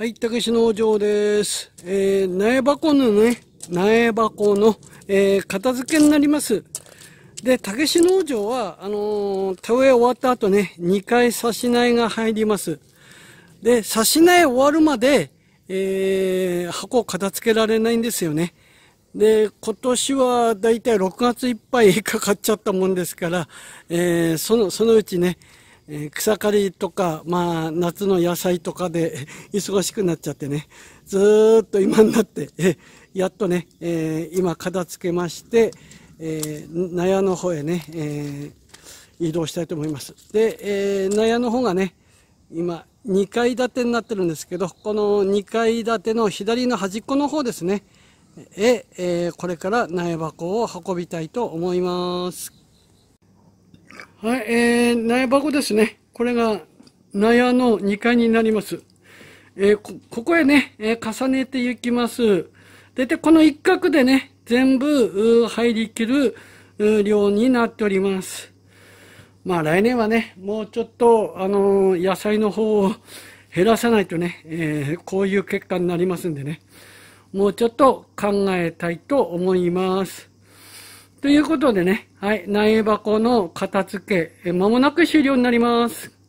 はい、たけし農場です。えー、苗箱のね、苗箱の、えー、片付けになります。で、たけし農場は、あのー、田植え終わった後ね、2回差し苗が入ります。で、差し苗終わるまで、えー、箱を片付けられないんですよね。で、今年はだいたい6月いっぱいかかっちゃったもんですから、えー、その、そのうちね、え草刈りとか、まあ、夏の野菜とかで 忙しくなっちゃってね、ずっと今になって、え やっとね、えー、今片付けまして、えー、納屋の方へね、え移動したいと思います。で、え納屋の方がね、今、2階建てになってるんですけど、この2階建ての左の端っこの方ですね、え、えこれから苗箱を運びたいと思います。はい、えー、苗箱ですね。これが、納屋の2階になります。えー、こ、ここへね、えー、重ねていきます。大体この一角でね、全部、入りきる、量になっております。まあ来年はね、もうちょっと、あのー、野菜の方を 減らさないとね、えー、こういう結果になりますんでね、もうちょっと考えたいと思います。ということでね、はい、苗箱の片付け、間もなく終了になります。